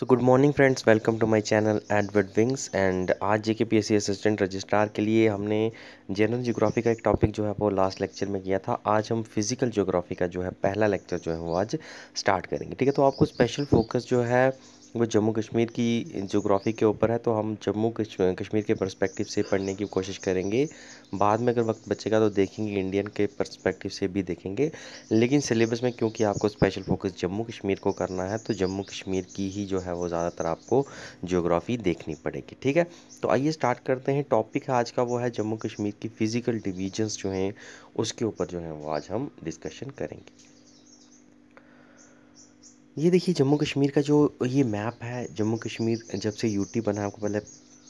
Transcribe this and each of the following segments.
so good morning friends welcome to my channel Edward wings and आज J K P S C assistant registrar के लिए हमने general geography का एक topic जो है वो लास्ट लेक्चर में किया था आज हम फिज़िकल जियोग्राफी का जो है पहला लेक्चर जो है वो आज स्टार्ट करेंगे ठीक है तो आपको स्पेशल फोकस जो है वो जम्मू कश्मीर की जोग्राफ़ी के ऊपर है तो हम जम्मू कश्मीर के पर्सपेक्टिव से पढ़ने की कोशिश करेंगे बाद में अगर वक्त बचेगा तो देखेंगे इंडियन के पर्सपेक्टिव से भी देखेंगे लेकिन सिलेबस में क्योंकि आपको स्पेशल फोकस जम्मू कश्मीर को करना है तो जम्मू कश्मीर की ही जो है वो ज़्यादातर आपको जोग्राफ़ी देखनी पड़ेगी ठीक है तो आइए स्टार्ट करते हैं टॉपिक आज का वो है जम्मू कश्मीर की फ़िज़िकल डिवीजन्स जो हैं उसके ऊपर जो है वो आज हम डिस्कशन करेंगे ये देखिए जम्मू कश्मीर का जो ये मैप है जम्मू कश्मीर जब से यूटी बना आपको पहले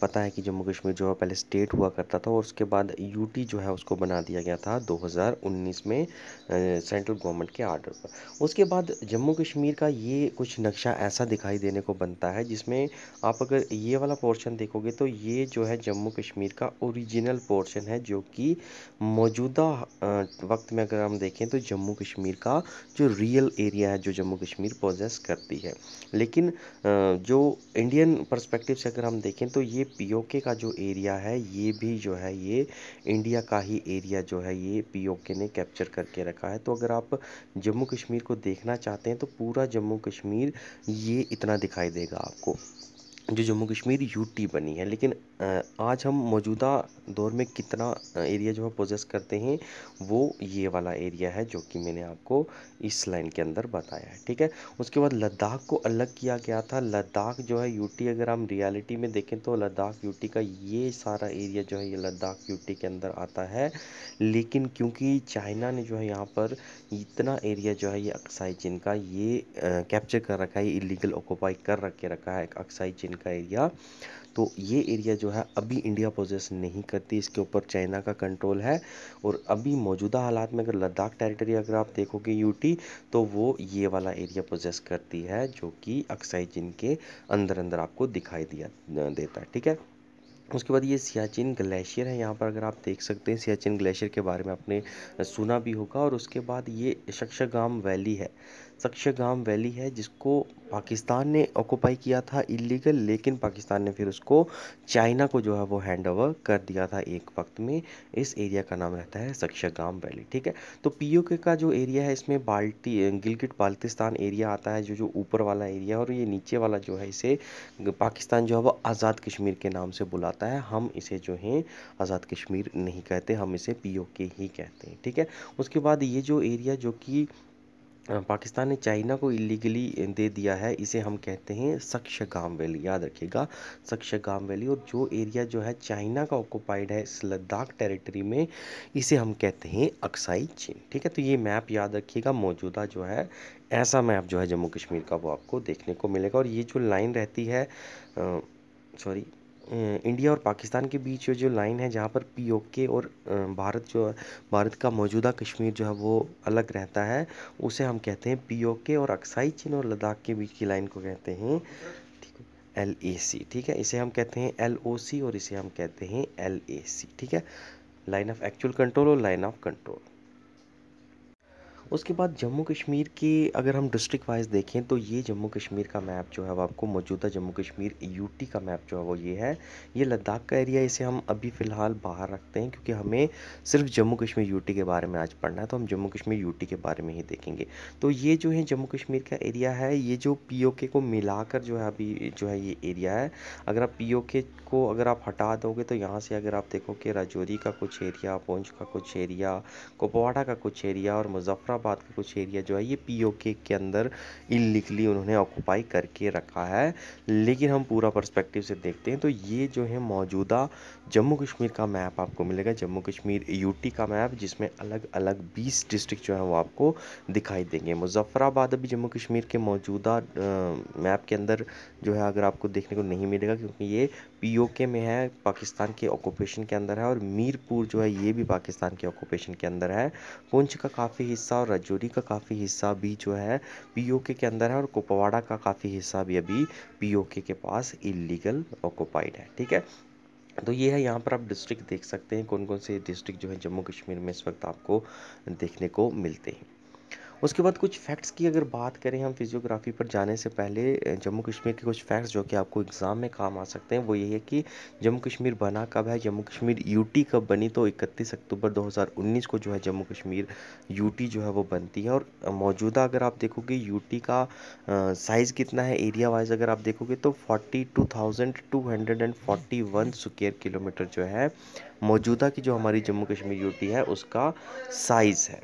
पता है कि जम्मू कश्मीर जो है पहले स्टेट हुआ करता था और उसके बाद यूटी जो है उसको बना दिया गया था 2019 में सेंट्रल गवर्नमेंट के आर्डर पर उसके बाद जम्मू कश्मीर का ये कुछ नक्शा ऐसा दिखाई देने को बनता है जिसमें आप अगर ये वाला पोर्शन देखोगे तो ये जो है जम्मू कश्मीर का ओरिजिनल पोर्शन है जो कि मौजूदा वक्त में अगर हम देखें तो जम्मू कश्मीर का जो रियल एरिया है जो जम्मू कश्मीर प्रोजेस करती है लेकिन जो इंडियन परस्पेक्टिव से अगर हम देखें तो ये पीओके का जो एरिया है ये भी जो है ये इंडिया का ही एरिया जो है ये पीओके ने कैप्चर करके रखा है तो अगर आप जम्मू कश्मीर को देखना चाहते हैं तो पूरा जम्मू कश्मीर ये इतना दिखाई देगा आपको जो जम्मू कश्मीर यूटी बनी है लेकिन आज हम मौजूदा दौर में कितना एरिया जो है पोजेस करते हैं वो ये वाला एरिया है जो कि मैंने आपको इस लाइन के अंदर बताया है ठीक है उसके बाद लद्दाख को अलग किया गया था लद्दाख जो है यूटी अगर हम रियलिटी में देखें तो लद्दाख यूटी का ये सारा एरिया जो है ये लद्दाख यूटी के अंदर आता है लेकिन क्योंकि चाइना ने जो है यहाँ पर इतना एरिया जो है ये अक्साई चीन का ये कैप्चर कर रखा है इलीगल ऑक्यूपाई कर रखे रखा है अक्साई चीन का एरिया तो ये एरिया जो है अभी इंडिया पोजेस नहीं करती इसके ऊपर चाइना का कंट्रोल है और अभी मौजूदा हालात में अगर लद्दाख टेरिटरी अगर आप देखोगे यूटी तो वो ये वाला एरिया पोजेस करती है जो कि अक्साई जिन के अंदर अंदर आपको दिखाई दिया देता है ठीक है उसके बाद ये सियाचिन ग्लेशियर है यहाँ पर अगर आप देख सकते हैं सियाचिन ग्लेशियर के बारे में आपने सुना भी होगा और उसके बाद ये शक्शगाम वैली है सक्षगाम वैली है जिसको पाकिस्तान ने ऑक्यूपाई किया था इलीगल लेकिन पाकिस्तान ने फिर उसको चाइना को जो है वो हैंड ओवर कर दिया था एक वक्त में इस एरिया का नाम रहता है सक्षगाम वैली ठीक है तो पीओके का जो एरिया है इसमें बाल्टी गिलगिट बाल्तिस्तान एरिया आता है जो जो ऊपर वाला एरिया और ये नीचे वाला जो है इसे पाकिस्तान जो है वो आज़ाद कश्मीर के नाम से बुलाता है हम इसे जो है आज़ाद कश्मीर नहीं कहते हम इसे पी ही कहते हैं ठीक है उसके बाद ये जो एरिया जो कि पाकिस्तान ने चाइना को इलीगली दे दिया है इसे हम कहते हैं सक्षगाम वैली याद रखिएगा सक्षगाम वैली और जो एरिया जो है चाइना का ऑक्यूपाइड है इस लद्दाख टेरिटरी में इसे हम कहते हैं अक्साई चीन ठीक है तो ये मैप याद रखिएगा मौजूदा जो है ऐसा मैप जो है जम्मू कश्मीर का वो आपको देखने को मिलेगा और ये जो लाइन रहती है सॉरी इंडिया और पाकिस्तान के बीच जो लाइन है जहाँ पर पीओके और भारत जो है भारत का मौजूदा कश्मीर जो है वो अलग रहता है उसे हम कहते हैं पीओके और अक्साई चीन और लद्दाख के बीच की लाइन को कहते हैं ठीक एल ए सी ठीक है इसे हम कहते हैं एल ओ सी और इसे हम कहते हैं एल ए सी ठीक है लाइन ऑफ एक्चुअल कंट्रोल और लाइन ऑफ कंट्रोल उसके बाद जम्मू कश्मीर के अगर हम डिस्ट्रिक्ट वाइज देखें तो ये जम्मू कश्मीर का मैप जो है वो आपको मौजूदा जम्मू कश्मीर यूटी का मैप जो है वो ये है ये लद्दाख का एरिया इसे हम अभी फ़िलहाल बाहर रखते हैं क्योंकि हमें सिर्फ जम्मू कश्मीर यूटी के बारे में आज पढ़ना है तो हम जम्मू कश्मीर यूटी के बारे में ही देखेंगे तो ये जो है जम्मू कश्मीर का एरिया है ये जो पी को मिलाकर जो है अभी जो है ये एरिया है अगर आप पी को अगर आप हटा दोगे तो यहाँ से अगर आप देखो कि राजौरी का कुछ एरिया पुंछ का कुछ एरिया कुपवाड़ा का कुछ एरिया और मुजफ्फर हैदराबाद का कुछ एरिया जो है ये पी के अंदर इलीगली उन्होंने ऑक्यूपाई करके रखा है लेकिन हम पूरा पर्सपेक्टिव से देखते हैं तो ये जो है मौजूदा जम्मू कश्मीर का मैप आपको मिलेगा जम्मू कश्मीर यूटी का मैप जिसमें अलग अलग बीस डिस्ट्रिक्ट जो है वो आपको दिखाई देंगे मुजफ्फराबाद अभी जम्मू कश्मीर के मौजूदा मैप के अंदर जो है अगर आपको देखने को नहीं मिलेगा क्योंकि ये पीओके में है पाकिस्तान के ऑक्यूपेशन के अंदर है और मीरपुर जो है ये भी पाकिस्तान के ऑक्यूपेशन के अंदर है पुंछ का काफ़ी हिस्सा और राजौरी का काफ़ी हिस्सा भी जो है पीओके के अंदर है और कुपवाड़ा का काफ़ी हिस्सा भी अभी पीओके के पास इलीगल ऑक्यूपाइड है ठीक है तो ये है यहाँ पर आप डिस्ट्रिक्ट देख सकते हैं कौन कौन से डिस्ट्रिक्ट जो है जम्मू कश्मीर में इस वक्त आपको देखने को मिलते हैं उसके बाद कुछ फैक्ट्स की अगर बात करें हम फिजियोग्राफी पर जाने से पहले जम्मू कश्मीर के कुछ फैक्ट्स जो कि आपको एग्ज़ाम में काम आ सकते हैं वो ये है कि जम्मू कश्मीर बना कब है जम्मू कश्मीर यूटी कब बनी तो 31 अक्टूबर 2019 को जो है जम्मू कश्मीर यूटी जो है वो बनती है और मौजूदा अगर आप देखोगे यूटी का साइज़ कितना है एरिया वाइज अगर आप देखोगे तो फोर्टी स्क्वेयर किलोमीटर जो है मौजूदा की जो हमारी जम्मू कश्मीर यूटी है उसका साइज़ है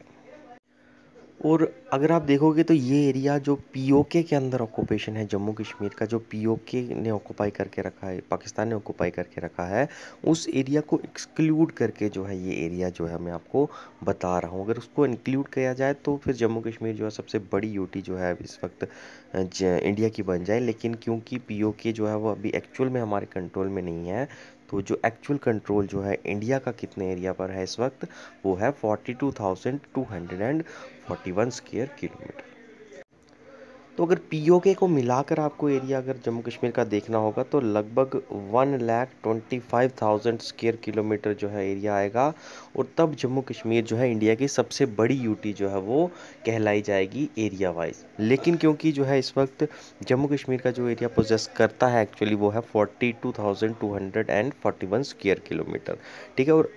और अगर आप देखोगे तो ये एरिया जो पीओके के अंदर ऑक्यूपेशन है जम्मू कश्मीर का जो पीओके ने ऑक्यूपाई करके रखा है पाकिस्तान ने ऑक्यूपाई करके रखा है उस एरिया को एक्सक्लूड करके जो है ये एरिया जो है मैं आपको बता रहा हूँ अगर उसको इंक्लूड किया जाए तो फिर जम्मू कश्मीर जो है सबसे बड़ी यूटी जो है इस वक्त इंडिया की बन जाए लेकिन क्योंकि पी जो है वो अभी एक्चुअल में हमारे कंट्रोल में नहीं है तो जो एक्चुअल कंट्रोल जो है इंडिया का कितने एरिया पर है इस वक्त वो है forty two thousand two hundred and forty one square kilometre तो अगर पीओके को मिलाकर आपको एरिया अगर जम्मू कश्मीर का देखना होगा तो लगभग one lakh twenty five thousand square kilometre जो है एरिया आएगा और तब जम्मू कश्मीर जो है इंडिया की सबसे बड़ी यूटी जो है वो कहलाई जाएगी एरिया वाइज लेकिन क्योंकि जो है इस वक्त जम्मू कश्मीर का जो एरिया प्रोजेस करता है एक्चुअली वो है forty two thousand two hundred and forty one square kilometre ठीक है और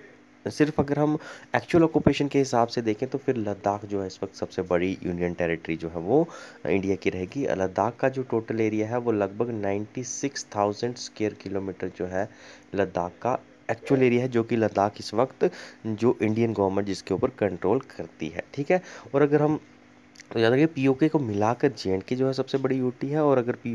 सिर्फ अगर हम एक्चुअल ऑक्यूपेशन के हिसाब से देखें तो फिर लद्दाख जो है इस वक्त सबसे बड़ी यूनियन टेरिटरी जो है वो इंडिया की रहेगी लद्दाख का जो टोटल एरिया है वो लगभग 96,000 स्क्वायर किलोमीटर जो है लद्दाख का एक्चुअल एरिया है जो कि लद्दाख इस वक्त जो इंडियन गवर्नमेंट जिसके ऊपर कंट्रोल करती है ठीक है और अगर हम तो याद रखिए पी को मिलाकर जे एंड के जो है सबसे बड़ी यूटी है और अगर पी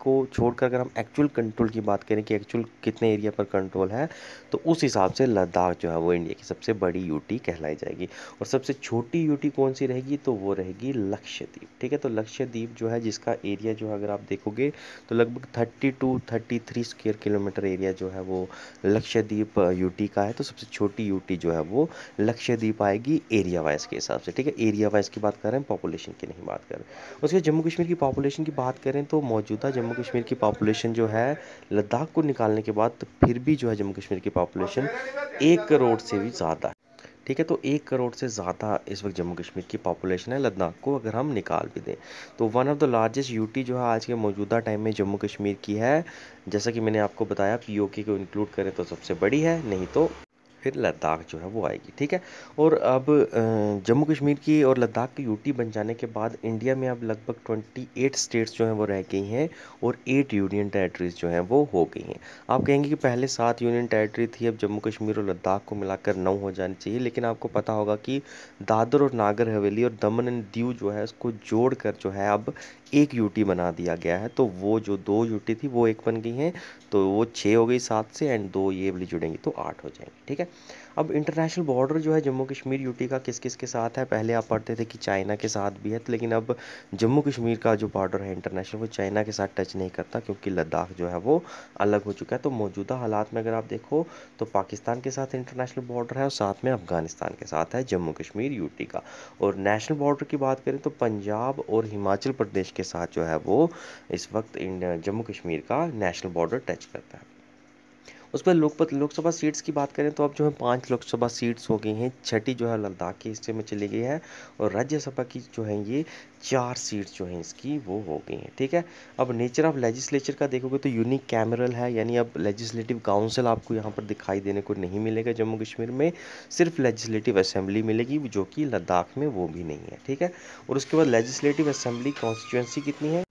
को छोड़कर अगर हम एक्चुअल कंट्रोल की बात करें कि एक्चुअल कितने एरिया पर कंट्रोल है तो उस हिसाब से लद्दाख जो है वो इंडिया की सबसे बड़ी यूटी कहलाई जाएगी और सबसे छोटी यूटी कौन सी रहेगी तो वो रहेगी लक्ष्यद्वीप ठीक है तो लक्ष्यद्वीप जो है जिसका एरिया जो है अगर आप देखोगे तो लगभग thirty two thirty three square kilometre area जो है वो लक्ष्यद्वीप यूटी का है तो सबसे छोटी यूटी जो है वो लक्ष्यद्वीप आएगी एरिया वाइज के हिसाब से ठीक है एरिया वाइज की बात करें पॉपुलेशन की नहीं बात करें उसके जम्मू कश्मीर की पॉपुलेशन की बात करें तो मौजूदा जम्मू कश्मीर की पॉपुलेशन जो है लद्दाख को निकालने के बाद तो फिर भी जो है जम्मू कश्मीर की पॉपुलेशन एक करोड़ से भी ज़्यादा है ठीक है तो एक करोड़ से ज़्यादा इस वक्त जम्मू कश्मीर की पॉपुलेशन है लद्दाख को अगर हम निकाल भी दें तो one of the largest UT जो है आज के मौजूदा टाइम में जम्मू कश्मीर की है जैसा कि मैंने आपको बताया पीओके को इंक्लूड करें तो सबसे बड़ी है नहीं तो फिर लद्दाख जो है वो आएगी ठीक है और अब जम्मू कश्मीर की और लद्दाख की यूटी बन जाने के बाद इंडिया में अब लगभग ट्वेंटी एट स्टेट्स जो हैं वो रह गई हैं और एट यूनियन टेरेटरीज जो हैं वो हो गई हैं आप कहेंगे कि पहले सात यूनियन टेरेटरी थी अब जम्मू कश्मीर और लद्दाख को मिलाकर नौ हो जानी चाहिए लेकिन आपको पता होगा कि दादर और नागर हवेली और दमन एंड दीव जो है उसको जोड़ कर जो है अब एक यूटी बना दिया गया है तो वो जो दो यूटी थी वो एक बन गई हैं तो वो छः हो गई सात से एंड दो ये वाली जुड़ेंगी तो आठ हो जाएंगी ठीक है अब इंटरनेशनल बॉर्डर जो है जम्मू कश्मीर यूटी का किस किस के साथ है पहले आप पढ़ते थे कि चाइना के साथ भी है तो लेकिन अब जम्मू कश्मीर का जो बॉर्डर है इंटरनेशनल वो चाइना के साथ टच नहीं करता क्योंकि लद्दाख जो है वो अलग हो चुका है तो मौजूदा हालात में अगर आप देखो तो पाकिस्तान के साथ इंटरनेशनल बॉर्डर है और साथ में अफगानिस्तान के साथ है जम्मू कश्मीर यूटी का और नेशनल बॉर्डर की बात करें तो पंजाब और हिमाचल प्रदेश के साथ जो है वो इस वक्त जम्मू कश्मीर का नेशनल बॉर्डर टच करता है उसके बाद लोकपत लोकसभा सीट्स की बात करें तो अब जो है पाँच लोकसभा सीट्स हो गई हैं छठी जो है लद्दाख के हिस्से में चली गई है और राज्यसभा की जो है ये चार सीट्स जो हैं इसकी वो हो गई हैं ठीक है अब नेचर ऑफ लेजिस्लेचर का देखोगे तो यूनिक कैमरल है यानी अब लेजिस्लेटिव काउंसिल आपको यहाँ पर दिखाई देने को नहीं मिलेगा जम्मू कश्मीर में सिर्फ लेजिस्लेटिव असेंबली मिलेगी जो कि लद्दाख में वो भी नहीं है ठीक है और उसके बाद लेजिस्लेटिव असेंबली कॉन्स्टिट्यूंसी कितनी है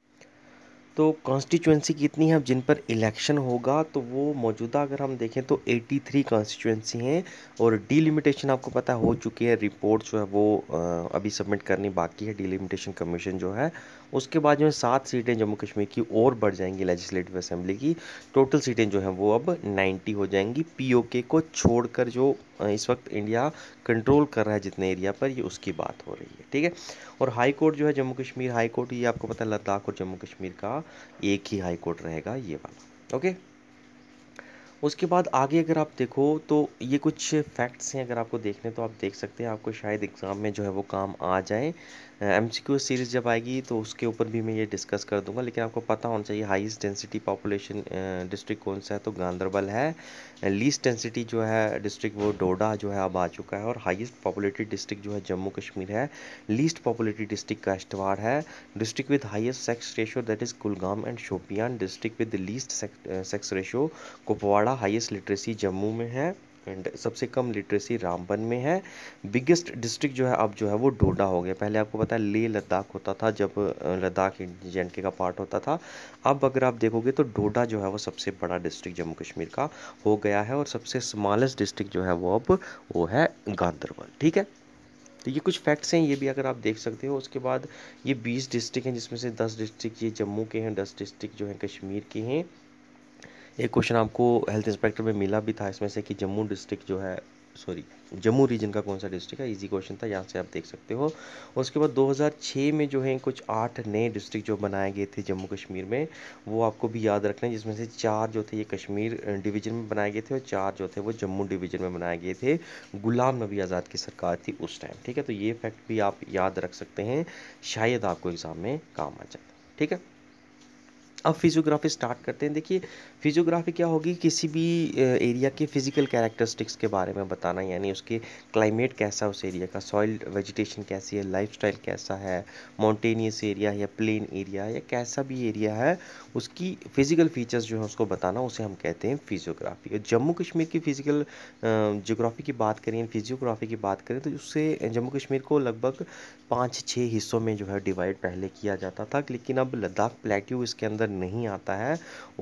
तो कॉन्स्टिट्यूंसी कितनी है जिन पर इलेक्शन होगा तो वो मौजूदा अगर हम देखें तो 83 थ्री कॉन्स्टिट्यूंसी हैं और डीलिमिटेशन आपको पता हो चुकी है रिपोर्ट जो है वो अभी सबमिट करनी बाकी है डीलिमिटेशन कमीशन जो है उसके बाद जो है सात सीटें जम्मू कश्मीर की और बढ़ जाएंगी लेजिस्लेटिव असेंबली की टोटल सीटें जो हैं वो अब 90 हो जाएंगी पीओके को छोड़कर जो इस वक्त इंडिया कंट्रोल कर रहा है जितने एरिया पर ये उसकी बात हो रही है ठीक है और हाई कोर्ट जो है जम्मू कश्मीर हाई कोर्ट ये आपको पता है लद्दाख और जम्मू कश्मीर का एक ही हाई कोर्ट रहेगा ये वाला ओके उसके बाद आगे अगर आप देखो तो ये कुछ फैक्ट्स हैं अगर आपको देखने तो आप देख सकते हैं आपको शायद एग्ज़ाम में जो है वो काम आ जाए एम सीरीज़ जब आएगी तो उसके ऊपर भी मैं ये डिस्कस कर दूंगा लेकिन आपको पता होना चाहिए हाईएस्ट डेंसिटी पॉपुलेशन डिस्ट्रिक्ट कौन सा है तो गांधरबल है लीस्ट डेंसिटी जो है डिस्ट्रिक्ट वो डोडा जो है अब आ चुका है और हाईएस्ट पॉपुलेटेड डिस्ट्रिक्ट जो है जम्मू कश्मीर है लीस्ट पॉपुलेटेड डिस्ट्रिक्ट काश्तवाड़ है district with highest sex ratio that is Kulgam and Shopian district with least sex ratio Kupwara highest literacy Jammu में है एंड सबसे कम लिटरेसी रामबन में है बिगेस्ट डिस्ट्रिक्ट जो है अब जो है वो डोडा हो गया पहले आपको पता है ले लद्दाख होता था जब लद्दाख जे के का पार्ट होता था अब अगर आप देखोगे तो डोडा जो है वो सबसे बड़ा डिस्ट्रिक्ट जम्मू कश्मीर का हो गया है और सबसे स्मॉलेस्ट डिस्ट्रिक्ट जो है वो अब वो है गांधरबल ठीक है तो ये कुछ फैक्ट्स हैं ये भी अगर आप देख सकते हो उसके बाद ये बीस डिस्ट्रिक्ट हैं जिसमें से दस डिस्ट्रिक्ट ये जम्मू के हैं दस डिस्ट्रिक्ट जो हैं कश्मीर के हैं एक क्वेश्चन आपको हेल्थ इंस्पेक्टर में मिला भी था इसमें से कि जम्मू डिस्ट्रिक्ट जो है सॉरी जम्मू रीजन का कौन सा डिस्ट्रिक्ट है इजी क्वेश्चन था यहाँ से आप देख सकते हो उसके बाद 2006 में जो है कुछ आठ नए डिस्ट्रिक्ट जो बनाए गए थे जम्मू कश्मीर में वो आपको भी याद रखना है जिसमें से चार जो थे ये कश्मीर डिवीजन में बनाए गए थे और चार जो थे वो जम्मू डिवीजन में बनाए गए थे गुलाम नबी आज़ाद की सरकार थी उस टाइम ठीक है तो ये फैक्ट भी आप याद रख सकते हैं शायद आपको एग्ज़ाम में काम आ जाए ठीक है अब फिजियोग्राफी स्टार्ट करते हैं देखिए फिजियोग्राफी क्या होगी किसी भी एरिया के फिजिकल कैरेक्टरिस्टिक्स के बारे में बताना यानी उसके क्लाइमेट कैसा उस एरिया का सॉइल वेजिटेशन कैसी है लाइफस्टाइल कैसा है माउंटेनियस एरिया या प्लेन एरिया या कैसा भी एरिया है उसकी फिजिकल फीचर्स जो है उसको बताना उसे हम कहते हैं फिजियोग्राफी और जम्मू कश्मीर की फिजिकल जोग्राफी की बात करें फिजियोग्राफी की बात करें तो उससे जम्मू कश्मीर को लगभग पाँच छः हिस्सों में जो है डिवाइड पहले किया जाता था लेकिन अब लद्दाख प्लेट्यू इसके अंदर नहीं आता है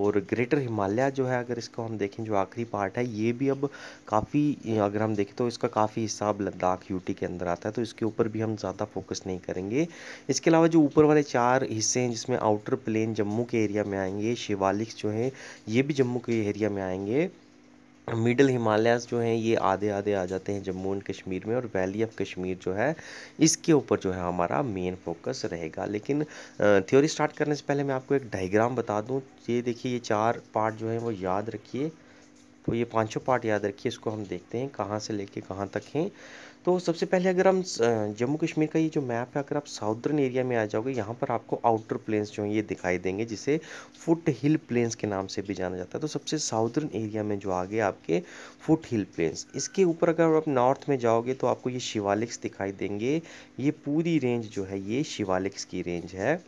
और ग्रेटर हिमालय जो है अगर इसको हम देखें जो आखिरी पार्ट है ये भी अब काफ़ी अगर हम देखें तो इसका काफ़ी हिस्सा अब लद्दाख यूटी के अंदर आता है तो इसके ऊपर भी हम ज़्यादा फोकस नहीं करेंगे इसके अलावा जो ऊपर वाले चार हिस्से हैं जिसमें आउटर प्लेन जम्मू के एरिया में आएंगे शिवालिक्स जो हैं ये भी जम्मू के एरिया में आएंगे मिडल हिमालयस जो हैं ये आधे आधे आ जाते हैं जम्मू एंड कश्मीर में और वैली ऑफ कश्मीर जो है इसके ऊपर जो है हमारा मेन फोकस रहेगा लेकिन थ्योरी स्टार्ट करने से पहले मैं आपको एक डायग्राम बता दूं ये देखिए ये चार पार्ट जो हैं वो याद रखिए तो ये पांचों पार्ट याद रखिए इसको हम देखते हैं कहाँ से लेके कहाँ तक हैं तो सबसे पहले अगर हम जम्मू कश्मीर का ये जो मैप है अगर आप साउदर्न एरिया में आ जाओगे यहाँ पर आपको आउटर प्लेन्स जो हैं ये दिखाई देंगे जिसे फुट हिल प्लेन्स के नाम से भी जाना जाता है तो सबसे साउदर्न एरिया में जो आगे आपके फुट हिल प्लेन्स इसके ऊपर अगर आप नॉर्थ में जाओगे तो आपको ये शिवालिक्स दिखाई देंगे ये पूरी रेंज जो है ये शिवालिक्स की रेंज है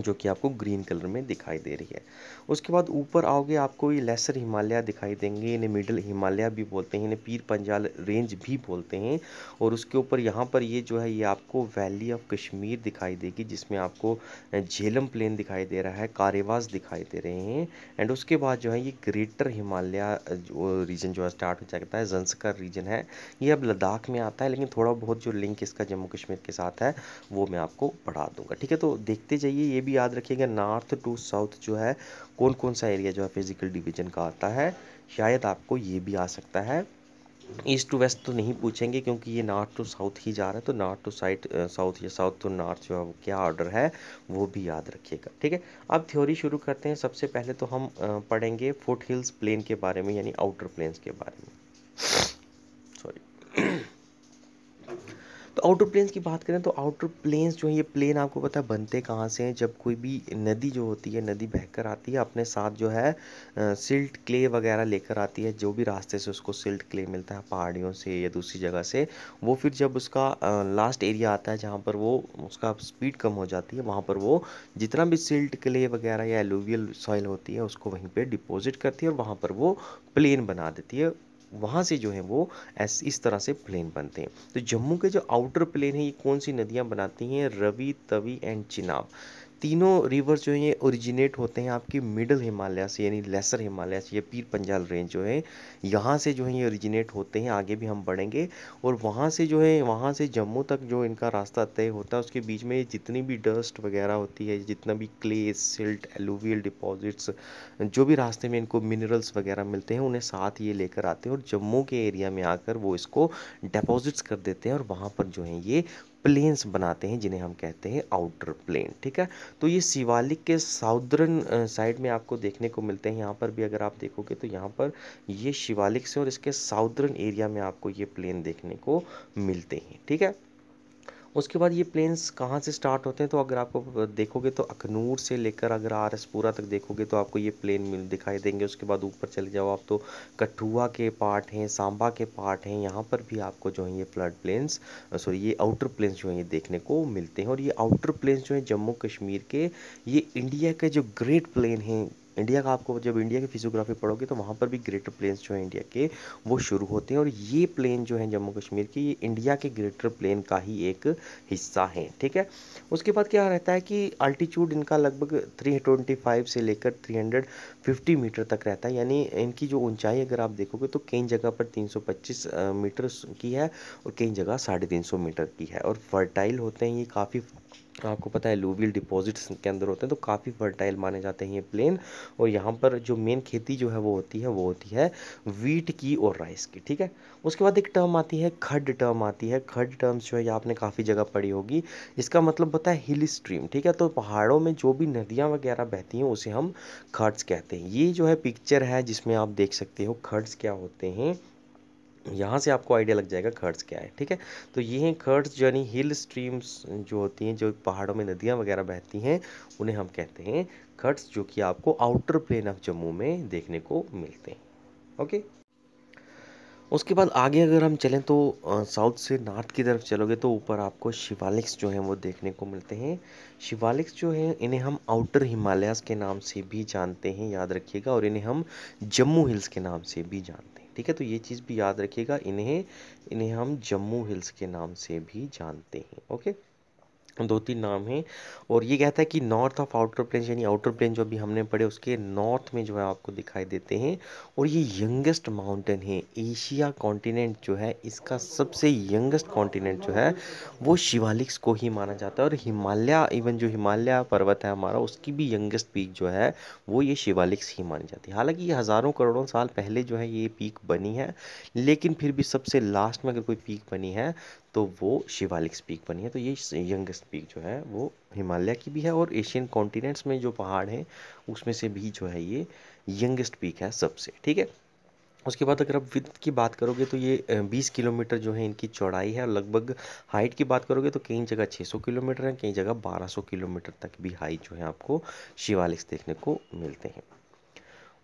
जो कि आपको ग्रीन कलर में दिखाई दे रही है उसके बाद ऊपर आओगे आपको ये लेसर हिमालय दिखाई देंगे इन्हें मिडल हिमालय भी बोलते हैं इन्हें पीर पंजाल रेंज भी बोलते हैं और उसके ऊपर यहाँ पर ये जो है ये आपको वैली ऑफ कश्मीर दिखाई देगी जिसमें आपको झेलम प्लेन दिखाई दे रहा है कारेवास दिखाई दे रहे हैं एंड उसके बाद जो है ये ग्रेटर हिमालय रीजन जो है स्टार्ट हो जाता है जंसकर रीजन है ये अब लद्दाख में आता है लेकिन थोड़ा बहुत जो लिंक इसका जम्मू कश्मीर के साथ है वो मैं आपको बढ़ा दूंगा ठीक है तो देखते जाइए ये भी याद रखिएगा नॉर्थ टू साउथ जो है कौन कौन सा एरिया जो है फिजिकल डिवीजन का आता है शायद आपको ये भी आ सकता है ईस्ट टू वेस्ट तो नहीं पूछेंगे क्योंकि ये नॉर्थ टू साउथ ही जा रहा है तो नॉर्थ टू साइड साउथ या साउथ टू नॉर्थ जो है वो क्या ऑर्डर है वो भी याद रखिएगा ठीक है अब थ्योरी शुरू करते हैं सबसे पहले तो हम पढ़ेंगे फुट हिल्स प्लेन के बारे में यानी आउटर प्लेन्स के बारे में आउटर प्लेन्स की बात करें तो आउटर प्लेन्स जो है ये प्लेन आपको पता है बनते कहाँ से हैं जब कोई भी नदी जो होती है नदी बहकर आती है अपने साथ जो है सिल्ट क्ले वगैरह लेकर आती है जो भी रास्ते से उसको सिल्ट क्ले मिलता है पहाड़ियों से या दूसरी जगह से वो फिर जब उसका लास्ट एरिया आता है जहाँ पर वो उसका स्पीड कम हो जाती है वहाँ पर वो जितना भी सिल्ट क्ले वगैरह या एलोवियल सॉइल होती है उसको वहीं पर डिपोज़िट करती है और वहाँ पर वो प्लेन बना देती है वहाँ से जो है वो एस इस तरह से प्लेन बनते हैं तो जम्मू के जो आउटर प्लेन है ये कौन सी नदियाँ बनाती हैं रवि तवी एंड चिनाब तीनों रिवर्स जो हैं ये ओरिजिनेट होते हैं आपकी मिडल हिमालय से यानी लेसर हिमालय से ये पीर पंजाल रेंज जो है यहाँ से जो है ये ओरिजिनेट होते हैं आगे भी हम बढ़ेंगे और वहाँ से जो है वहाँ से जम्मू तक जो इनका रास्ता तय होता है उसके बीच में जितनी भी डस्ट वगैरह होती है जितना भी क्ले सिल्ट एलुवियल डिपॉजिट्स जो भी रास्ते में इनको मिनरल्स वगैरह मिलते हैं उन्हें साथ ये लेकर आते हैं और जम्मू के एरिया में आकर वो इसको डिपॉजिट्स कर देते हैं और वहाँ पर जो है ये प्लेन्स बनाते हैं जिन्हें हम कहते हैं आउटर प्लेन ठीक है तो ये शिवालिक के साउदर्न साइड में आपको देखने को मिलते हैं यहाँ पर भी अगर आप देखोगे तो यहाँ पर ये शिवालिक से और इसके साउदर्न एरिया में आपको ये प्लेन देखने को मिलते हैं ठीक है उसके बाद ये प्लेन्स कहाँ से स्टार्ट होते हैं तो अगर आपको देखोगे तो अखनूर से लेकर अगर आर एस पूरा तक देखोगे तो आपको ये प्लेन मिल दिखाई देंगे उसके बाद ऊपर चले जाओ आप तो कठुआ के पार्ट हैं सांबा के पार्ट हैं यहाँ पर भी आपको जो है ये फ्लड प्लेन्स सॉरी ये आउटर प्लेन्स जो है ये देखने को मिलते हैं और ये आउटर प्लेन्स जो हैं जम्मू कश्मीर के ये इंडिया के जो ग्रेट प्लेन हैं इंडिया का आपको जब इंडिया की फिजियोग्राफी पढ़ोगे तो वहाँ पर भी ग्रेटर प्लेन्स जो है इंडिया के वो शुरू होते हैं और ये प्लेन जो है जम्मू कश्मीर की ये इंडिया के ग्रेटर प्लेन का ही एक हिस्सा है ठीक है उसके बाद क्या रहता है कि अल्टीट्यूड इनका लगभग 325 से लेकर 350 मीटर तक रहता है यानी इनकी जो ऊंचाई अगर आप देखोगे तो कई जगह पर पच्चीस मीटर की है और कई जगह साढ़े मीटर की है और फर्टाइल होते हैं ये काफ़ी आपको पता है लूवियल डिपॉजिट्स के अंदर होते हैं तो काफ़ी फर्टाइल माने जाते हैं ये प्लेन और यहाँ पर जो मेन खेती जो है वो होती है वो होती है वीट की और राइस की ठीक है उसके बाद एक टर्म आती है खड टर्म आती है खड टर्म्स जो है ये आपने काफ़ी जगह पढ़ी होगी इसका मतलब पता है हिल स्ट्रीम ठीक है तो पहाड़ों में जो भी नदियाँ वगैरह बहती हैं उसे हम खड्स कहते हैं ये जो है पिक्चर है जिसमें आप देख सकते हो खड्स क्या होते हैं यहाँ से आपको आइडिया लग जाएगा खर्च क्या है ठीक है तो ये हैं खर्च यानी हिल स्ट्रीम्स जो होती हैं जो पहाड़ों में नदियाँ वगैरह बहती हैं उन्हें हम कहते हैं खर्च जो कि आपको आउटर प्लेन ऑफ जम्मू में देखने को मिलते हैं ओके उसके बाद आगे अगर हम चलें तो साउथ से नॉर्थ की तरफ चलोगे तो ऊपर आपको शिवालिक्स जो हैं वो देखने को मिलते हैं शिवालिक्स जो हैं इन्हें हम आउटर हिमालयस के नाम से भी जानते हैं याद रखिएगा और इन्हें हम जम्मू हिल्स के नाम से भी जानते हैं ठीक है तो ये चीज़ भी याद रखिएगा इन्हें इन्हें हम जम्मू हिल्स के नाम से भी जानते हैं ओके दो तीन नाम हैं और ये कहता है कि नॉर्थ ऑफ आउटर प्लेन यानी आउटर प्लेन जो अभी हमने पढ़े उसके नॉर्थ में जो है आपको दिखाई देते हैं और ये यंगेस्ट माउंटेन है एशिया कॉन्टिनेंट जो है इसका सबसे यंगेस्ट कॉन्टिनेंट जो है वो शिवालिक्स को ही माना जाता है और हिमालय इवन जो हिमालय पर्वत है हमारा उसकी भी यंगेस्ट पीक जो है वो ये शिवालिक्स ही मानी जाती है हालाँकि ये हज़ारों करोड़ों साल पहले जो है ये पीक बनी है लेकिन फिर भी सबसे लास्ट में अगर कोई पीक बनी है तो वो शिवालिक स्पीक बनी है तो ये यंगेस्ट पीक जो है वो हिमालय की भी है और एशियन कॉन्टिनेंट्स में जो पहाड़ हैं उसमें से भी जो है ये यंगेस्ट पीक है सबसे ठीक है उसके बाद अगर आप विद की बात करोगे तो ये 20 किलोमीटर जो है इनकी चौड़ाई है और लगभग हाइट की बात करोगे तो कई जगह 600 किलोमीटर है कई जगह 1200 किलोमीटर तक भी हाइट जो है आपको शिवालिक्स देखने को मिलते हैं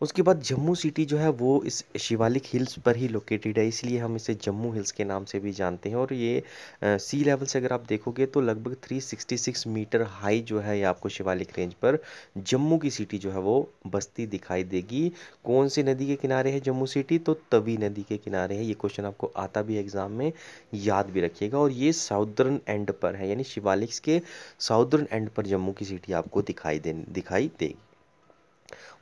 उसके बाद जम्मू सिटी जो है वो इस शिवालिक हिल्स पर ही लोकेटेड है इसलिए हम इसे जम्मू हिल्स के नाम से भी जानते हैं और ये सी लेवल से अगर आप देखोगे तो लगभग 366 मीटर हाई जो है ये आपको शिवालिक रेंज पर जम्मू की सिटी जो है वो बस्ती दिखाई देगी कौन सी नदी के किनारे है जम्मू सिटी तो तवी नदी के किनारे है ये क्वेश्चन आपको आता भी एग्ज़ाम में याद भी रखिएगा और ये साउदर्न एंड पर है यानी शिवालिक्स के साउदर्न एंड पर जम्मू की सिटी आपको दिखाई दे दिखाई देगी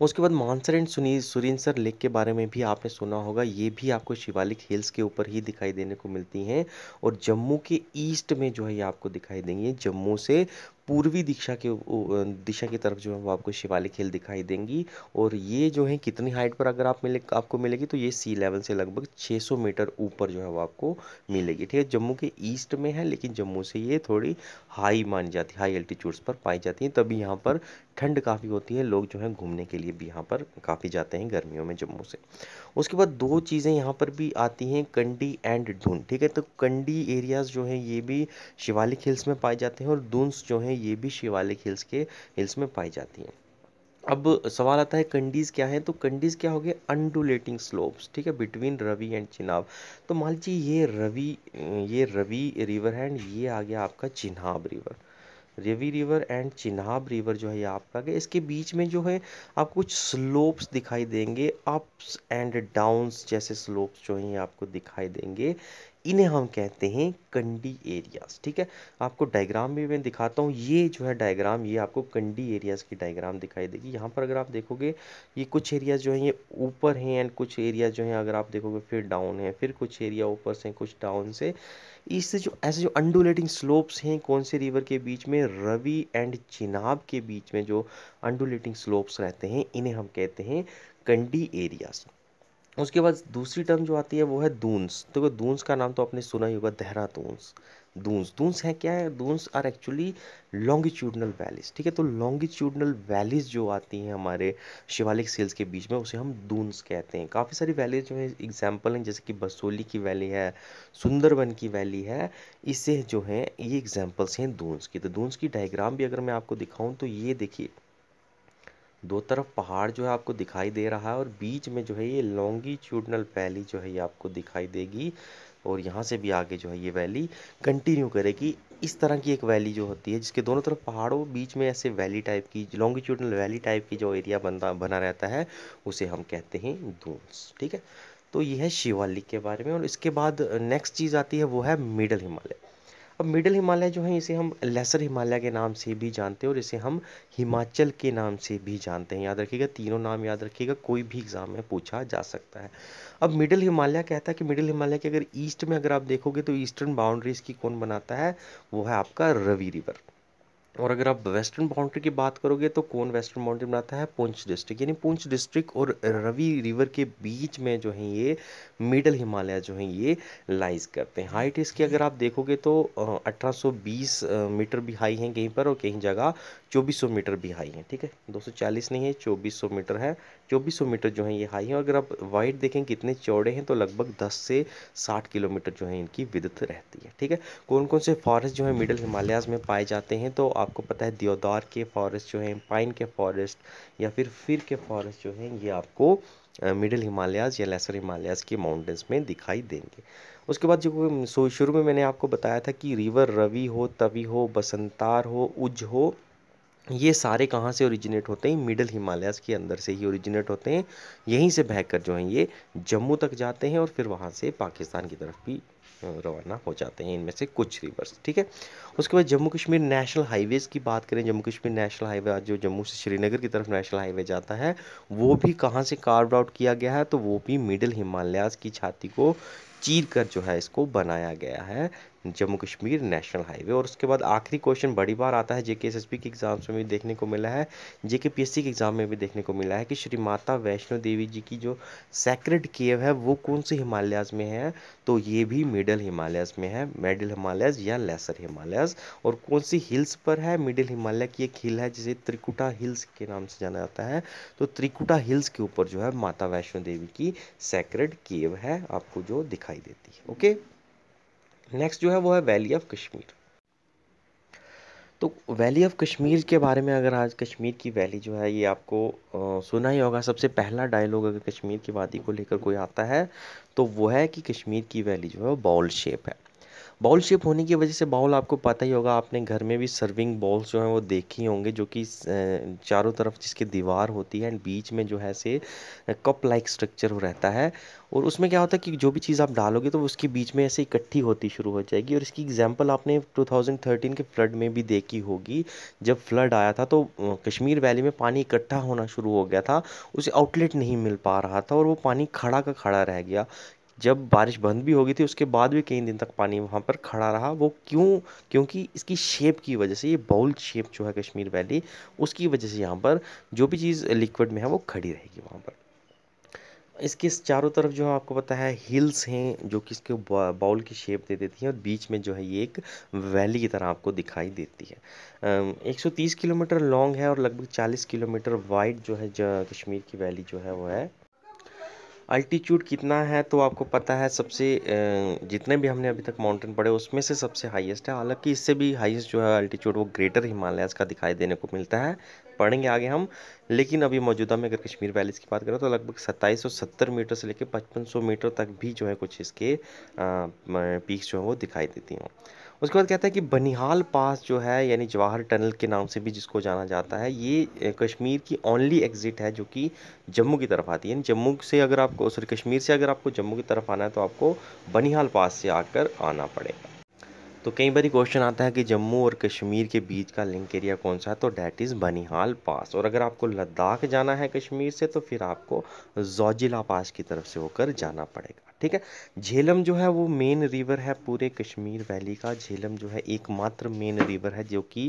उसके बाद Mansar and Surinsar lake के बारे में भी आपने सुना होगा ये भी आपको शिवालिक हिल्स के ऊपर ही दिखाई देने को मिलती हैं और जम्मू के ईस्ट में जो है ये आपको दिखाई देंगी जम्मू से पूर्वी दिशा के दिशा की तरफ जो है वो आपको शिवालिक हिल दिखाई देंगी और ये जो है कितनी हाइट पर अगर आप मिले आपको मिलेगी तो ये सी लेवल से लगभग 600 मीटर ऊपर जो है वो आपको मिलेगी ठीक है जम्मू के ईस्ट में है लेकिन जम्मू से ये थोड़ी हाई मानी जाती है हाई एल्टीट्यूड्स पर पाई जाती है तभी यहाँ पर ठंड काफ़ी होती है लोग जो है घूमने के लिए भी यहाँ पर काफ़ी जाते हैं गर्मियों में जम्मू से उसके बाद दो चीज़ें यहाँ पर भी आती हैं कंडी एंड दून ठीक है तो कंडी एरियाज़ जो हैं ये भी शिवालिक हिल्स में पाए जाते हैं और दून्स जो हैं ये भी शिवालिक हिल्स के हिल्स में पाई जाती हैं अब सवाल आता है कंडीज़ क्या है तो कंडीज़ क्या हो गया अंडुलेटिंग स्लोप्स ठीक है बिटवीन रवि एंड चिनाब तो मान लीजिए ये रवि ये रवि रिवर है एंड ये आ गया आपका Chenab river Ravi river and Chenab river जो है आपका गया इसके बीच में जो है आपको कुछ स्लोप्स दिखाई देंगे अप्स एंड डाउन्स जैसे स्लोप्स जो हैं आपको दिखाई देंगे इन्हें हम कहते हैं कंडी एरियाज ठीक है आपको डायग्राम भी मैं दिखाता हूँ ये जो है डायग्राम ये आपको कंडी एरियाज की डायग्राम दिखाई देगी यहाँ पर अगर आप देखोगे ये कुछ एरियाज जो है ये ऊपर हैं एंड कुछ एरिया जो है अगर आप देखोगे फिर डाउन है फिर कुछ एरिया ऊपर से कुछ डाउन से इससे जो ऐसे जो अंडुलेटिंग स्लोप्स हैं कौन से रिवर के बीच में रवि एंड चिनाब के बीच में जो अंडुलेटिंग स्लोप्स रहते हैं इन्हें हम कहते हैं कंडी एरियाज उसके बाद दूसरी टर्म जो आती है वो है दूंस देखो तो दूंस का नाम तो आपने सुना ही होगा देहरादूंस दूंस दूंस हैं क्या है duns are actually longitudinal valleys ठीक है तो लॉन्गिट्यूडनल वैलीज जो आती हैं हमारे शिवालिक सेल्स के बीच में उसे हम दूंस कहते हैं काफ़ी सारी वैलीज जो है एग्जाम्पल हैं जैसे कि बसोली की वैली है सुंदरवन की वैली है इसे जो है ये एग्जाम्पल्स हैं दूंस की तो दूंस की डायग्राम भी अगर मैं आपको दिखाऊँ तो ये देखिए दो तरफ पहाड़ जो है आपको दिखाई दे रहा है और बीच में जो है ये लॉन्गिट्यूडनल वैली जो है ये आपको दिखाई देगी और यहाँ से भी आगे जो है ये वैली कंटिन्यू करेगी इस तरह की एक वैली जो होती है जिसके दोनों तरफ पहाड़ों बीच में ऐसे वैली टाइप की लॉन्गिट्यूडनल वैली टाइप की जो एरिया बनता बना रहता है उसे हम कहते हैं दूल्स ठीक है तो ये है शिवालिक के बारे में और इसके बाद नेक्स्ट चीज़ आती है वो है मिडल हिमालय अब मिडिल हिमालय जो है इसे हम लेसर हिमालय के नाम से भी जानते हैं और इसे हम हिमाचल के नाम से भी जानते हैं याद रखिएगा तीनों नाम याद रखिएगा कोई भी एग्ज़ाम में पूछा जा सकता है अब मिडिल हिमालय कहता है कि मिडिल हिमालय के अगर ईस्ट में अगर आप देखोगे तो ईस्टर्न बाउंड्रीज की कौन बनाता है वो है आपका रवि रिवर और अगर आप वेस्टर्न बाउंड्री की बात करोगे तो कौन वेस्टर्न बाउंड्री बनाता है पुंछ डिस्ट्रिक्ट यानी पुंछ डिस्ट्रिक्ट और रवि रिवर के बीच में जो है ये मिडल हिमालय जो है ये लाइज करते हैं हाइट इसकी अगर आप देखोगे तो अठारह मीटर भी हाई हैं कहीं पर और कहीं जगह 2400 मीटर भी हाई है ठीक है 240 नहीं है 2400 मीटर है 2400 मीटर जो है ये हाई है और अगर आप वाइड देखें कितने चौड़े हैं तो लगभग 10 से 60 किलोमीटर जो है इनकी विद्युत रहती है ठीक है कौन कौन से फॉरेस्ट जो है मिडल हिमालयाज में पाए जाते हैं तो आपको पता है दियोदार के फॉरेस्ट जो है पाइन के फॉरेस्ट या फिर फिर के फॉरेस्ट जो हैं ये आपको मिडिल हिमालयाज या लेसर हिमालयाज के माउंटेंस में दिखाई देंगे उसके बाद जो शुरू में मैंने आपको बताया था कि रिवर रवि हो तवी हो बसंतार हो उज हो ये सारे कहाँ से ओरिजिनेट होते हैं मिडल हिमालयाज़ के अंदर से ही ओरिजिनेट होते हैं यहीं से बह कर जो है ये जम्मू तक जाते हैं और फिर वहाँ से पाकिस्तान की तरफ भी रवाना हो जाते हैं इनमें से कुछ रिवर्स ठीक है उसके बाद जम्मू कश्मीर नेशनल हाईवेज़ की बात करें जम्मू कश्मीर नेशनल हाईवे जो जम्मू से श्रीनगर की तरफ नेशनल हाईवे जाता है वो भी कहाँ से कार्ड आउट किया गया है तो वो भी मिडिल हिमालयाज़ की छाती को चीर कर जो है इसको बनाया गया है जम्मू कश्मीर नेशनल हाईवे और उसके बाद आखिरी क्वेश्चन बड़ी बार आता है जेके एस के एग्ज़ाम्स में भी देखने को मिला है जेके पी के एग्ज़ाम में भी देखने को मिला है कि श्री माता वैष्णो देवी जी की जो सेक्रेट केव है वो कौन से हिमालयाज़ में है तो ये भी मिडिल हिमालयस में है मिडिल हिमालयस या लेसर हिमालयस और कौन सी हिल्स पर है मिडिल हिमालय की एक हिल है जिसे त्रिकुटा हिल्स के नाम से जाना जाता है तो त्रिकुटा हिल्स के ऊपर जो है माता वैष्णो देवी की सेक्रेड केव है आपको जो दिखाई देती है ओके नेक्स्ट जो है वो है वैली ऑफ कश्मीर तो वैली ऑफ कश्मीर के बारे में अगर आज कश्मीर की वैली जो है ये आपको आ, सुना ही होगा सबसे पहला डायलॉग अगर कश्मीर की वादी को लेकर कोई आता है तो वो है कि कश्मीर की वैली जो है वो बाउल शेप है बाउल शेप होने की वजह से बाउल आपको पता ही होगा आपने घर में भी सर्विंग बॉल्स जो हैं वो देखी होंगे जो कि चारों तरफ जिसकी दीवार होती है एंड बीच में जो है से कप लाइक स्ट्रक्चर रहता है और उसमें क्या होता है कि जो भी चीज़ आप डालोगे तो उसके बीच में ऐसे इकट्ठी होती शुरू हो जाएगी और इसकी एग्जाम्पल आपने टू के फ्लड में भी देखी होगी जब फ्लड आया था तो कश्मीर वैली में पानी इकट्ठा होना शुरू हो गया था उसे आउटलेट नहीं मिल पा रहा था और वो पानी खड़ा का खड़ा रह गया जब बारिश बंद भी हो गई थी उसके बाद भी कई दिन तक पानी वहाँ पर खड़ा रहा वो क्यों क्योंकि इसकी शेप की वजह से ये बाउल शेप जो है कश्मीर वैली उसकी वजह से यहाँ पर जो भी चीज़ लिक्विड में है वो खड़ी रहेगी वहाँ पर इसके चारों तरफ जो है आपको पता है हिल्स हैं जो कि इसके बाउल की शेप दे देती हैं और बीच में जो है ये एक वैली की तरह आपको दिखाई देती है 130 किलोमीटर लॉन्ग है और लगभग 40 किलोमीटर वाइड जो है कश्मीर की वैली जो है वो है अल्टीट्यूड कितना है तो आपको पता है सबसे जितने भी हमने अभी तक माउंटेन पड़े उसमें से सबसे हाईएस्ट है हालांकि इससे भी हाईएस्ट जो है अल्टीट्यूड वो ग्रेटर हिमालयस का दिखाई देने को मिलता है पढ़ेंगे आगे हम लेकिन अभी मौजूदा में अगर कश्मीर वैलीज़ की बात करें तो लगभग 2770 मीटर से लेकर 5500 मीटर तक भी जो है कुछ इसके पीक्स जो है वो दिखाई देती हैं उसके बाद कहता है कि बनिहाल पास जो है यानी जवाहर टनल के नाम से भी जिसको जाना जाता है ये कश्मीर की ओनली एग्ज़िट है जो कि जम्मू की तरफ आती है यानी जम्मू से अगर आपको सॉरी कश्मीर से अगर आपको जम्मू की तरफ आना है तो आपको बनिहाल पास से आकर आना पड़ेगा तो कई बार क्वेश्चन आता है कि जम्मू और कश्मीर के बीच का लिंक एरिया कौन सा है तो डैट इज़ बनिहाल पास और अगर आपको लद्दाख जाना है कश्मीर से तो फिर आपको जोजिला पास की तरफ से होकर जाना पड़ेगा ठीक है झेलम जो है वो मेन रिवर है पूरे कश्मीर वैली का झेलम जो है एकमात्र मेन रिवर है जो कि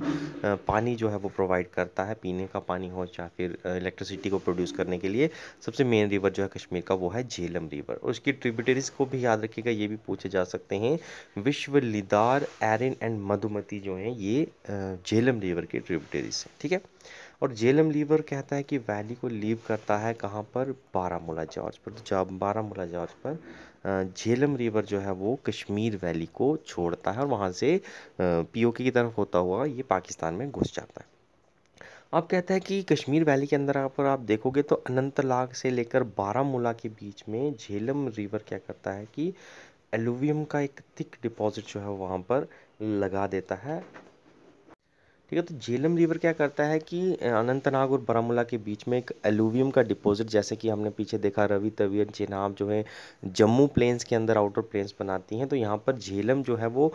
पानी जो है वो प्रोवाइड करता है पीने का पानी हो या फिर इलेक्ट्रिसिटी को प्रोड्यूस करने के लिए सबसे मेन रिवर जो है कश्मीर का वो है झेलम रिवर और उसकी ट्रिब्यूटरीज को भी याद रखिएगा ये भी पूछे जा सकते हैं विश्व लिदार एरिन एंड मधुमती जो हैं ये झेलम रिवर की ट्रिब्यूटरीज हैं ठीक है और जेलम लीवर कहता है कि वैली को लीव करता है कहाँ पर बारामूला जॉर्ज पर तो जब बारामूला जॉर्ज पर झेलम रिवर जो है वो कश्मीर वैली को छोड़ता है और वहाँ से पीओके की तरफ होता हुआ ये पाकिस्तान में घुस जाता है अब कहता है कि कश्मीर वैली के अंदर पर आप देखोगे तो अनंतनाग से लेकर बारामूला के बीच में झेलम रिवर क्या करता है कि एलुवियम का एक थिक डिपॉजिट जो है वहाँ पर लगा देता है ठीक है तो झेलम रिवर क्या करता है कि अनंतनाग और बारामूला के बीच में एक एलुवियम का डिपॉजिट जैसे कि हमने पीछे देखा रवि तवियत चेनाब जो है जम्मू प्लेन्स के अंदर आउटर प्लेन्स बनाती हैं तो यहाँ पर झेलम जो है वो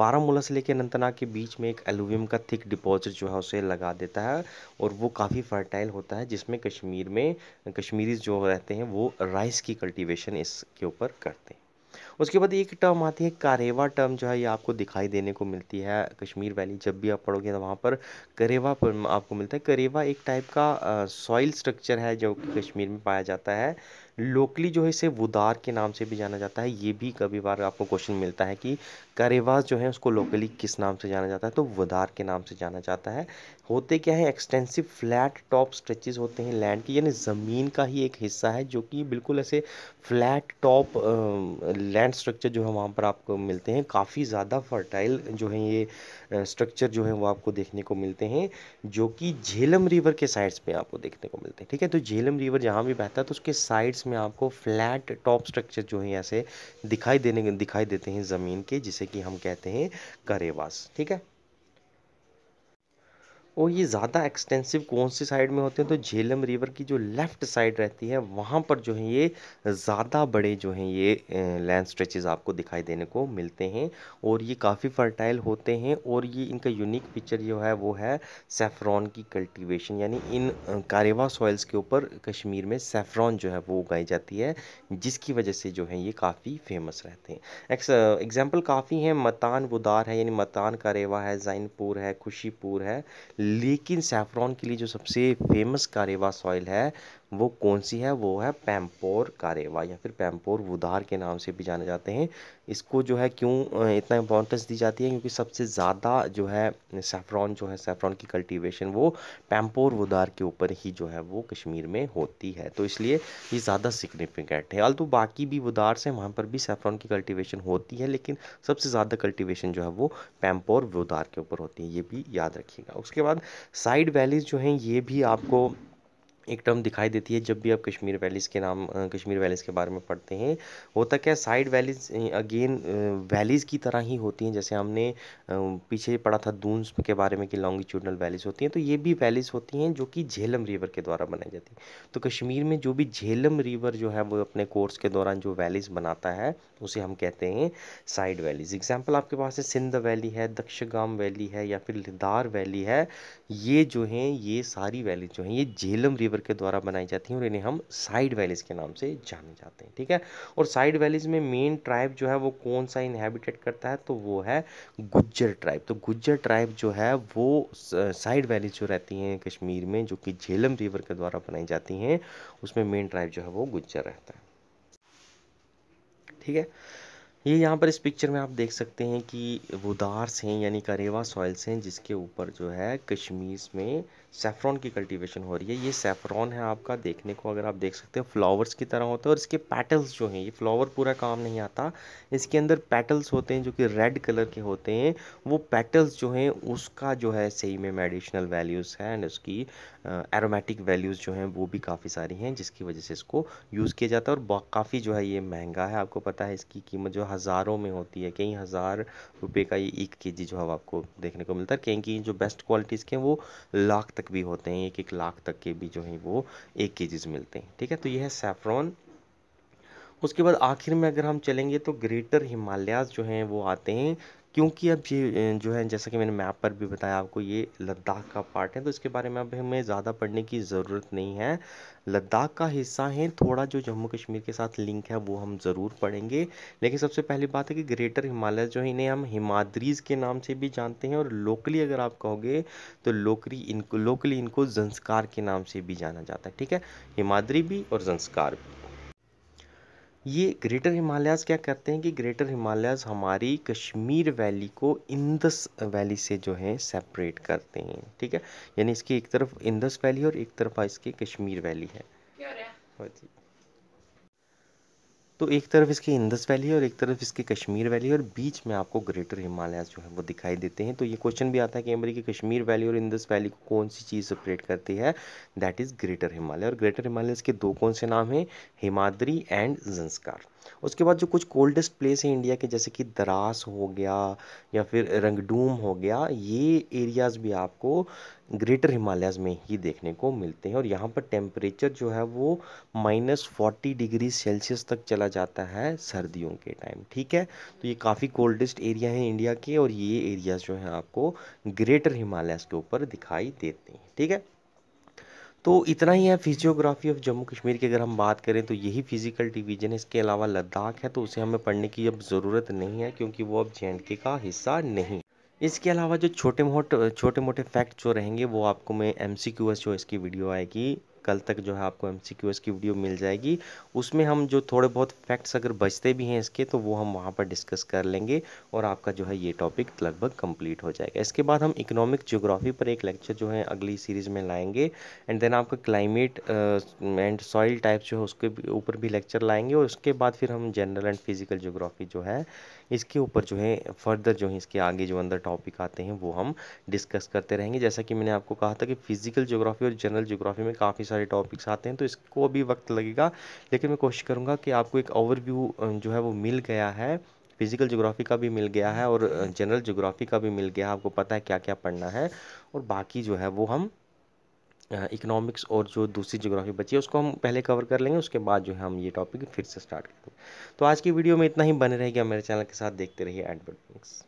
बारामूला से लेकर अनंतनाग के बीच में एक एलुवियम का थिक डिपॉजिट जो है उसे लगा देता है और वो काफ़ी फर्टाइल होता है जिसमें कश्मीर में कश्मीरी जो रहते हैं वो राइस की कल्टिवेशन इसके ऊपर करते हैं उसके बाद एक टर्म आती है करेवा टर्म जो है ये आपको दिखाई देने को मिलती है कश्मीर वैली जब भी आप पढ़ोगे तो वहाँ पर करेवा पर आपको मिलता है करेवा एक टाइप का सॉइल स्ट्रक्चर है जो कि कश्मीर में पाया जाता है लोकली जो है इसे वुदार के नाम से भी जाना जाता है ये भी कभी बार आपको क्वेश्चन मिलता है कि करेवा जो है उसको लोकली किस नाम से जाना जाता है तो वुदार के नाम से जाना जाता है होते क्या है एक्सटेंसिव फ्लैट टॉप स्ट्रेचेस होते हैं लैंड की यानी ज़मीन का ही एक हिस्सा है जो कि बिल्कुल ऐसे फ्लैट टॉप लैंड स्ट्रक्चर जो है वहाँ पर आपको मिलते हैं काफ़ी ज़्यादा फर्टाइल जो है ये स्ट्रक्चर जो है वो आपको देखने को मिलते हैं जो कि झेलम रिवर के साइड्स पे आपको देखने को मिलते हैं ठीक है तो झेलम रिवर जहाँ भी बहता है तो उसके साइड्स में आपको फ्लैट टॉप स्ट्रक्चर जो है ऐसे दिखाई देने दिखाई देते हैं ज़मीन के जिसे कि हम कहते हैं करेवास ठीक है और ये ज़्यादा एक्सटेंसिव कौन सी साइड में होते हैं तो झेलम रिवर की जो लेफ़्ट साइड रहती है वहाँ पर जो है ये ज़्यादा बड़े जो हैं ये लैंड स्ट्रेचेज़ आपको दिखाई देने को मिलते हैं और ये काफ़ी फर्टाइल होते हैं और ये इनका यूनिक पिक्चर जो है वो है सेफ्रॉन की कल्टिवेशन यानी इन कारेवा सॉइल्स के ऊपर कश्मीर में सेफ्रॉन जो है वो उगाई जाती है जिसकी वजह से जो है ये काफ़ी फेमस रहते हैं एग्जाम्पल काफ़ी हैं मतान वुदार है यानी मतान कारेवा है जैनपुर है खुशीपुर है लेकिन सैफ्रॉन के लिए जो सबसे फेमस कारेवा सॉइल है वो कौन सी है वो है पैम्पोर कारेवा या फिर पैम्पोर उधार के नाम से भी जाने जाते हैं इसको जो है क्यों इतना इंपॉर्टेंस दी जाती है क्योंकि सबसे ज़्यादा जो है सेफ्रॉन जो है सेफ्रॉन की कल्टीवेशन वो पैम्पोर उधार के ऊपर ही जो है वो कश्मीर में होती है तो इसलिए ये ज़्यादा सिग्निफिकेंट है अलतु बाकी भी उधार से वहाँ पर भी सेफ्रॉन की कल्टिवेशन होती है लेकिन सबसे ज़्यादा कल्टिवेशन जो है वो पैम्पोर उधार के ऊपर होती है ये भी याद रखिएगा उसके बाद साइड वैलीज़ जो हैं ये भी आपको एक टर्म दिखाई देती है जब भी आप कश्मीर वैलीज़ के नाम कश्मीर वैलीज़ के बारे में पढ़ते हैं होता क्या साइड वैलीज़ अगेन वैलीज़ की तरह ही होती हैं जैसे हमने पीछे पढ़ा था दूंस के बारे में कि लॉन्गिट्यूडनल वैलीज़ होती हैं तो ये भी वैलीज़ होती हैं जो कि झेलम रिवर के द्वारा बनाई जाती है तो कश्मीर में जो भी झेलम रिवर जो है वो अपने कोर्स के दौरान जो वैलीज़ बनाता है उसे हम कहते हैं साइड वैलीज़ एग्जाम्पल आपके पास है सिंध वैली है दक्षगाम वैली है या फिर लिदार वैली है ये जो हैं ये सारी वैलीज जो हैं ये झेलम रिवर के द्वारा बनाई जाती हैं और इन्हें हम साइड वैलीज के नाम से जाने जाते हैं ठीक है और साइड वैलीज में मेन ट्राइब जो है वो कौन सा इनहेबिटेट करता है तो वो है गुज्जर ट्राइब तो गुज्जर ट्राइब जो है वो साइड वैलीज जो रहती हैं कश्मीर में जो कि झेलम रिवर के द्वारा बनाई जाती हैं उसमें मेन ट्राइब जो है वो गुज्जर रहता है ठीक है ये यहाँ पर इस पिक्चर में आप देख सकते हैं कि वो दार्स हैं यानी करेवा सॉइल्स हैं जिसके ऊपर जो है कश्मीर में सेफ्रॉन की कल्टीवेशन हो रही है ये सेफ्रॉन है आपका देखने को अगर आप देख सकते हो फ्लावर्स की तरह होता है और इसके पैटल्स जो हैं ये फ्लावर पूरा काम नहीं आता इसके अंदर पैटल्स होते हैं जो कि रेड कलर के होते हैं वो पैटल्स जो हैं उसका जो है सही में मेडिशनल वैल्यूज़ है एंड उसकी एरोमेटिक वैल्यूज़ जो हैं वो भी काफ़ी सारी हैं जिसकी वजह से इसको यूज़ किया जाता है और काफ़ी जो है ये महंगा है आपको पता है इसकी कीमत जो हज़ारों में होती है कई हज़ार रुपये का ये एक के जो है आपको देखने को मिलता है कहीं की जो बेस्ट क्वालिटीज़ के हैं वो लाख तक तक भी होते हैं एक एक लाख तक के भी जो है वो एक के मिलते हैं ठीक है तो यह है सेफ्रॉन उसके बाद आखिर में अगर हम चलेंगे तो ग्रेटर हिमालयाज जो हैं वो आते हैं क्योंकि अब ये जो है जैसा कि मैंने मैप पर भी बताया आपको ये लद्दाख का पार्ट है तो इसके बारे में अब हमें ज़्यादा पढ़ने की ज़रूरत नहीं है लद्दाख का हिस्सा है थोड़ा जो जम्मू कश्मीर के साथ लिंक है वो हम ज़रूर पढ़ेंगे लेकिन सबसे पहली बात है कि ग्रेटर हिमालय जो है इन्हें हम हिमाद्रीज के नाम से भी जानते हैं और लोकली अगर आप कहोगे तो लोकली इनको लोकली इनको जंस्कार के नाम से भी जाना जाता है ठीक है हिमाद्री भी और जंस्कार भी ये ग्रेटर हिमालयस क्या करते हैं कि ग्रेटर हिमालयस हमारी कश्मीर वैली को इंदस वैली से जो है सेपरेट करते हैं ठीक है यानी इसकी एक तरफ इंदस वैली और एक तरफ इसकी कश्मीर वैली है तो एक तरफ इसकी इंदस वैली और एक तरफ इसकी कश्मीर वैली और बीच में आपको ग्रेटर हिमालय जो है वो दिखाई देते हैं तो ये क्वेश्चन भी आता है कि अमेरिकी कश्मीर वैली और इंदस वैली को कौन सी चीज़ सेपरेट करती है दैट इज़ ग्रेटर हिमालय और ग्रेटर हिमालय के दो कौन से नाम हैं हिमाद्री एंड जंस्कार उसके बाद जो कुछ कोल्डेस्ट प्लेस है इंडिया के जैसे कि दरास हो गया या फिर रंगडूम हो गया ये एरियाज़ भी आपको ग्रेटर हिमालयाज़ में ही देखने को मिलते हैं और यहाँ पर टेम्परेचर जो है वो माइनस फोर्टी डिग्री सेल्सियस तक चला जाता है सर्दियों के टाइम ठीक है तो ये काफ़ी कोल्डेस्ट एरिया है इंडिया के और ये एरियाज़ जो हैं आपको ग्रेटर हिमालयाज़ के ऊपर दिखाई देते हैं ठीक है तो इतना ही है फिजियोग्राफी ऑफ जम्मू कश्मीर की अगर हम बात करें तो यही फिजिकल डिवीजन है इसके अलावा लद्दाख है तो उसे हमें पढ़ने की अब ज़रूरत नहीं है क्योंकि वो अब जे का हिस्सा नहीं इसके अलावा जो छोटे मोटे छोटे मोटे फैक्ट जो रहेंगे वो आपको मैं एम सी क्यू एस जो इसकी वीडियो आएगी कल तक जो है आपको एम की वीडियो मिल जाएगी उसमें हम जो थोड़े बहुत फैक्ट्स अगर बचते भी हैं इसके तो वो हम वहाँ पर डिस्कस कर लेंगे और आपका जो है ये टॉपिक लगभग कंप्लीट हो जाएगा इसके बाद हम इकोनॉमिक जियोग्राफी पर एक लेक्चर जो है अगली सीरीज़ में लाएंगे एंड देन आपका क्लाइमेट एंड सॉइल टाइप्स जो है उसके ऊपर भी लेक्चर लाएंगे और उसके बाद फिर हम जनरल एंड फिजिकल जियोग्राफी जो है इसके ऊपर जो है फर्दर जो है इसके आगे जो अंदर टॉपिक आते हैं वो हम डिस्कस करते रहेंगे जैसा कि मैंने आपको कहा था कि फिजिकल जोग्राफी और जनरल जोग्राफी में काफ़ी सारे टॉपिक्स आते हैं तो इसको अभी वक्त लगेगा लेकिन मैं कोशिश करूँगा कि आपको एक ओवरव्यू जो है वो मिल गया है फिजिकल जोग्राफी का भी मिल गया है और जनरल जोग्राफी का भी मिल गया है आपको पता है क्या क्या पढ़ना है और बाकी जो है वो हम इकोनॉमिक्स और जो दूसरी जोग्राफी बची है उसको हम पहले कवर कर लेंगे उसके बाद जो है हम ये टॉपिक फिर से स्टार्ट करेंगे तो आज की वीडियो में इतना ही बने रहेगा मेरे चैनल के साथ देखते रहिए एडवर्ट